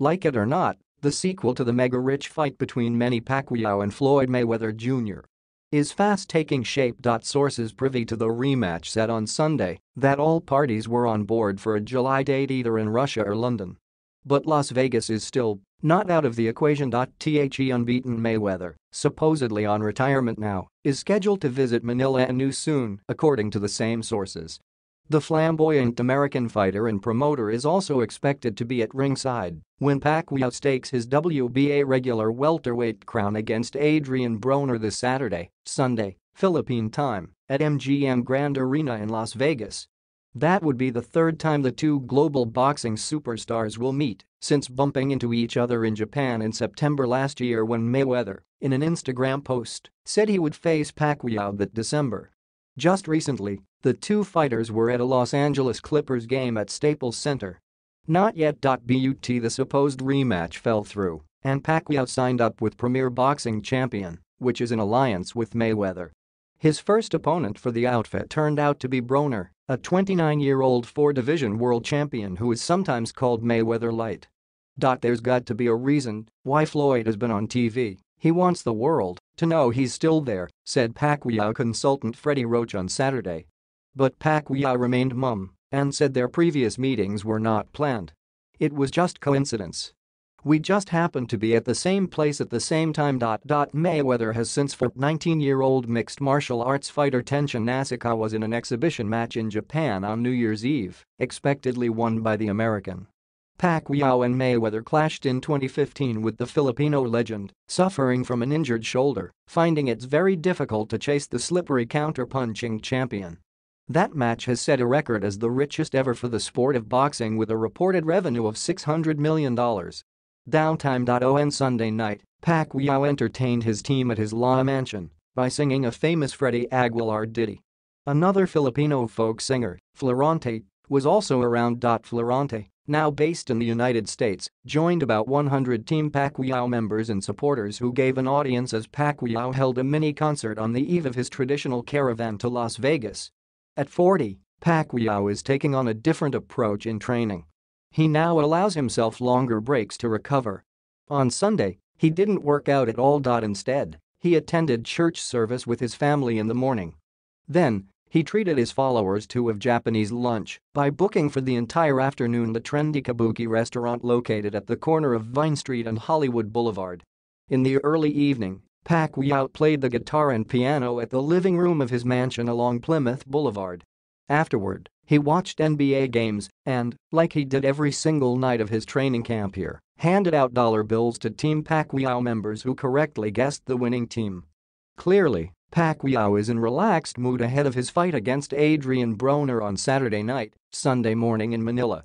Like it or not, the sequel to the mega-rich fight between Manny Pacquiao and Floyd Mayweather Jr. is fast taking shape. Sources privy to the rematch said on Sunday that all parties were on board for a July date either in Russia or London. But Las Vegas is still not out of the equation. The unbeaten Mayweather, supposedly on retirement now, is scheduled to visit Manila and New soon, according to the same sources. The flamboyant American fighter and promoter is also expected to be at ringside when Pacquiao stakes his WBA regular welterweight crown against Adrian Broner this Saturday, Sunday, Philippine time, at MGM Grand Arena in Las Vegas. That would be the third time the two global boxing superstars will meet since bumping into each other in Japan in September last year when Mayweather, in an Instagram post, said he would face Pacquiao that December. Just recently, the two fighters were at a Los Angeles Clippers game at Staples Center. Not yet. But the supposed rematch fell through, and Pacquiao signed up with Premier Boxing Champion, which is an alliance with Mayweather. His first opponent for the outfit turned out to be Broner, a 29-year-old four-division world champion who is sometimes called Mayweather Light. There's got to be a reason why Floyd has been on TV, he wants the world to know he's still there, said Pacquiao consultant Freddie Roach on Saturday. But Pacquiao remained mum and said their previous meetings were not planned. It was just coincidence. We just happened to be at the same place at the same time. Mayweather has since fought 19-year-old mixed martial arts fighter Tenshin Nasukawa was in an exhibition match in Japan on New Year's Eve, expectedly won by the American. Pacquiao and Mayweather clashed in 2015 with the Filipino legend, suffering from an injured shoulder, finding it's very difficult to chase the slippery counter-punching champion. That match has set a record as the richest ever for the sport of boxing with a reported revenue of $600 million. Downtime.on Sunday night, Pacquiao entertained his team at his law mansion by singing a famous Freddie Aguilar ditty. Another Filipino folk singer, Florante, was also around. Florante now based in the United States, joined about 100 Team Pacquiao members and supporters who gave an audience as Pacquiao held a mini-concert on the eve of his traditional caravan to Las Vegas. At 40, Pacquiao is taking on a different approach in training. He now allows himself longer breaks to recover. On Sunday, he didn't work out at all. Instead, he attended church service with his family in the morning. Then, he treated his followers to a Japanese lunch by booking for the entire afternoon the trendy kabuki restaurant located at the corner of Vine Street and Hollywood Boulevard. In the early evening, Pak Pacquiao played the guitar and piano at the living room of his mansion along Plymouth Boulevard. Afterward, he watched NBA games and, like he did every single night of his training camp here, handed out dollar bills to Team Pak Pacquiao members who correctly guessed the winning team. Clearly, Pacquiao is in relaxed mood ahead of his fight against Adrian Broner on Saturday night, Sunday morning in Manila.